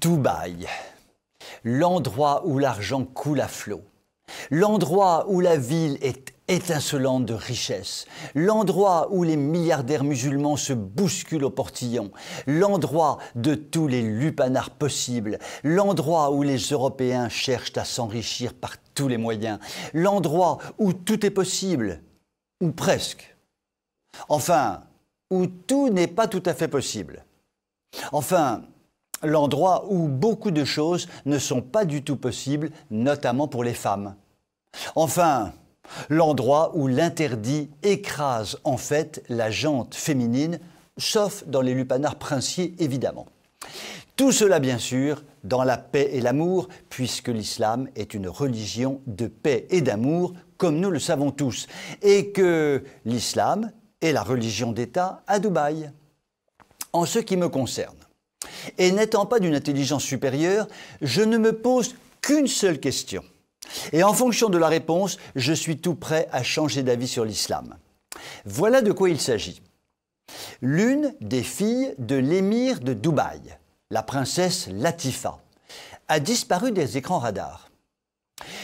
Dubaï, l'endroit où l'argent coule à flot, l'endroit où la ville est étincelante de richesse, l'endroit où les milliardaires musulmans se bousculent au portillon, l'endroit de tous les lupanards possibles, l'endroit où les Européens cherchent à s'enrichir par tous les moyens, l'endroit où tout est possible, ou presque. Enfin, où tout n'est pas tout à fait possible. Enfin, l'endroit où beaucoup de choses ne sont pas du tout possibles, notamment pour les femmes. Enfin, l'endroit où l'interdit écrase en fait la jante féminine, sauf dans les lupanars princiers évidemment. Tout cela bien sûr dans la paix et l'amour, puisque l'islam est une religion de paix et d'amour, comme nous le savons tous, et que l'islam est la religion d'État à Dubaï. En ce qui me concerne, et n'étant pas d'une intelligence supérieure, je ne me pose qu'une seule question. Et en fonction de la réponse, je suis tout prêt à changer d'avis sur l'islam. Voilà de quoi il s'agit. L'une des filles de l'émir de Dubaï, la princesse Latifa, a disparu des écrans radars.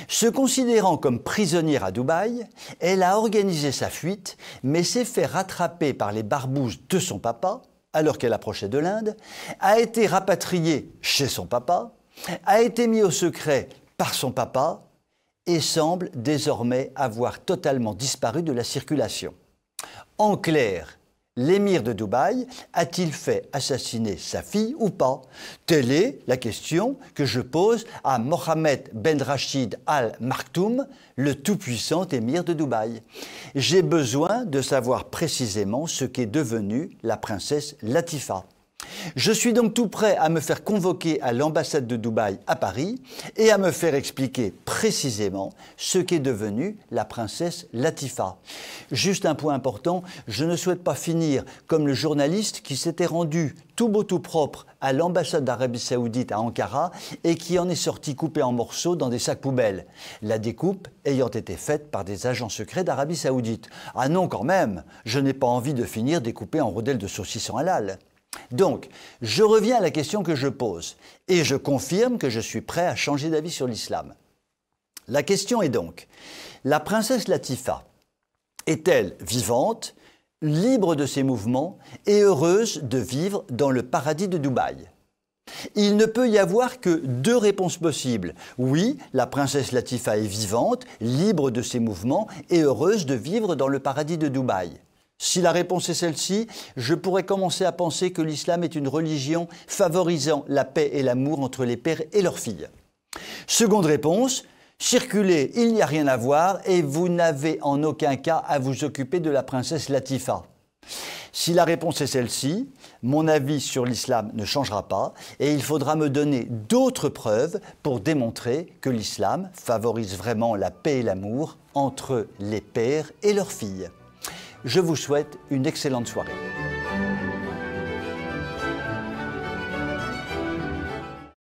Se considérant comme prisonnière à Dubaï, elle a organisé sa fuite, mais s'est fait rattraper par les barbouzes de son papa, alors qu'elle approchait de l'Inde, a été rapatriée chez son papa, a été mis au secret par son papa et semble désormais avoir totalement disparu de la circulation. En clair, l'émir de Dubaï a-t-il fait assassiner sa fille ou pas Telle est la question que je pose à Mohamed Ben Rashid Al Maktoum, le tout-puissant émir de Dubaï. J'ai besoin de savoir précisément ce qu'est devenue la princesse Latifa. Je suis donc tout prêt à me faire convoquer à l'ambassade de Dubaï à Paris et à me faire expliquer précisément ce qu'est devenue la princesse Latifa. Juste un point important, je ne souhaite pas finir comme le journaliste qui s'était rendu tout beau tout propre à l'ambassade d'Arabie saoudite à Ankara et qui en est sorti coupé en morceaux dans des sacs poubelles, la découpe ayant été faite par des agents secrets d'Arabie saoudite. Ah non quand même, je n'ai pas envie de finir découpé en rodelles de saucisson halal. Donc, je reviens à la question que je pose et je confirme que je suis prêt à changer d'avis sur l'islam. La question est donc, la princesse Latifa est-elle vivante, libre de ses mouvements et heureuse de vivre dans le paradis de Dubaï il ne peut y avoir que deux réponses possibles. Oui, la princesse Latifa est vivante, libre de ses mouvements et heureuse de vivre dans le paradis de Dubaï. Si la réponse est celle-ci, je pourrais commencer à penser que l'islam est une religion favorisant la paix et l'amour entre les pères et leurs filles. Seconde réponse, circulez, il n'y a rien à voir et vous n'avez en aucun cas à vous occuper de la princesse Latifa. Si la réponse est celle-ci, mon avis sur l'islam ne changera pas et il faudra me donner d'autres preuves pour démontrer que l'islam favorise vraiment la paix et l'amour entre les pères et leurs filles. Je vous souhaite une excellente soirée.